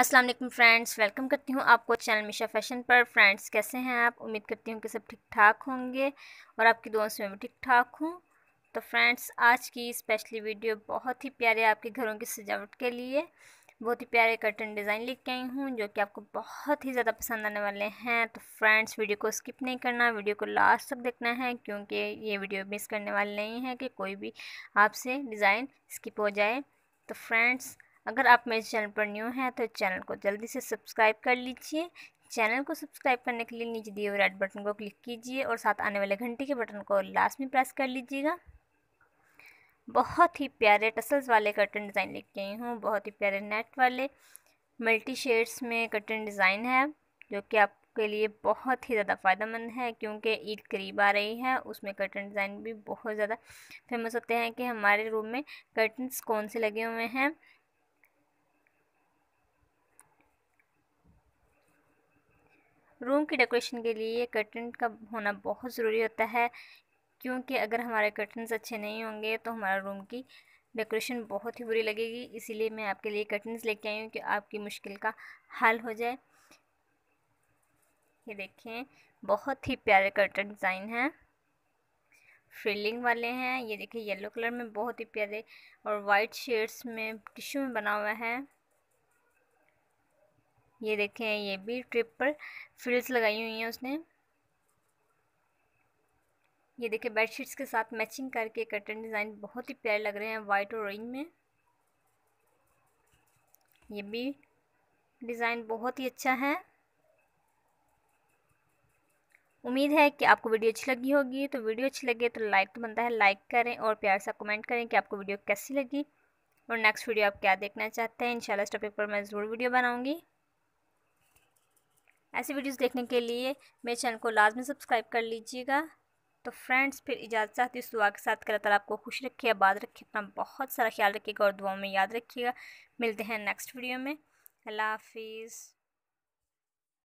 अस्सलाम वालेकुम friends welcome करती हूँ आपको चैनल मिशा फैशन पर फ्रेंड्स कैसे हैं आप उम्मीद करती हूँ कि सब ठीक ठाक होंगे और आपकी दुआओं में भी ठीक ठाक हूँ तो फ्रेंड्स आज की स्पेशली वीडियो बहुत ही प्यारे आपके घरों की सजावट के लिए बहुत ही प्यारे कर्टन डिज़ाइन के आई हूँ जो कि आपको बहुत ही ज़्यादा पसंद आने वाले हैं तो फ्रेंड्स वीडियो को स्किप नहीं करना वीडियो को लास्ट तक देखना है क्योंकि ये वीडियो मिस करने वाले नहीं है कि कोई भी आपसे डिज़ाइन स्किप हो जाए तो फ्रेंड्स अगर आप मेरे चैनल पर न्यू हैं तो चैनल को जल्दी से सब्सक्राइब कर लीजिए चैनल को सब्सक्राइब करने के लिए नीचे दिए हुए रेड बटन को क्लिक कीजिए और साथ आने वाले घंटे के बटन को लास्ट में प्रेस कर लीजिएगा बहुत ही प्यारे टसल्स वाले कर्टन डिज़ाइन के आई हूँ बहुत ही प्यारे नेट वाले मल्टी शेड्स में कर्टन डिज़ाइन है जो कि आपके लिए बहुत ही ज़्यादा फ़ायदेमंद है क्योंकि ईद करीब आ रही है उसमें कर्टन डिज़ाइन भी बहुत ज़्यादा फेमस होते हैं कि हमारे रूम में कर्टन्स कौन से लगे हुए हैं रूम की डेकोरेशन के लिए कर्टन का होना बहुत ज़रूरी होता है क्योंकि अगर हमारे कर्टन्स अच्छे नहीं होंगे तो हमारा रूम की डेकोरेशन बहुत ही बुरी लगेगी इसीलिए मैं आपके लिए कर्टन्स लेके आई हूँ कि आपकी मुश्किल का हल हो जाए ये देखें बहुत ही प्यारे कर्टन डिज़ाइन हैं फ्रिलिंग वाले हैं ये देखिए येलो कलर में बहुत ही प्यारे और वाइट शेड्स में टिश्यू में बना हुआ है ये देखें ये भी ट्रिप पर फ्रिल्स लगाई हुई हैं उसने ये देखें बेडशीट्स के साथ मैचिंग करके कटन डिज़ाइन बहुत ही प्यारे लग रहे हैं वाइट और ऑरेंज में ये भी डिज़ाइन बहुत ही अच्छा है उम्मीद है कि आपको वीडियो अच्छी लगी होगी तो वीडियो अच्छी लगे तो लाइक तो बनता है लाइक करें और प्यार सा कमेंट करें कि आपको वीडियो कैसी लगी और नेक्स्ट वीडियो आप क्या देखना चाहते हैं इंशाल्लाह इस टॉपिक पर मैं ज़रूर वीडियो बनाऊँगी ऐसी वीडियोस देखने के लिए मेरे चैनल को लाजमी सब्सक्राइब कर लीजिएगा तो फ्रेंड्स फिर इजाज़त चाहती हूँ दुआ के साथ कर तला आपको खुश रखिए आबाद रखिए अपना बहुत सारा ख्याल रखिएगा और दुआओं में याद रखिएगा मिलते हैं नेक्स्ट वीडियो में अल्लाह हाफिज़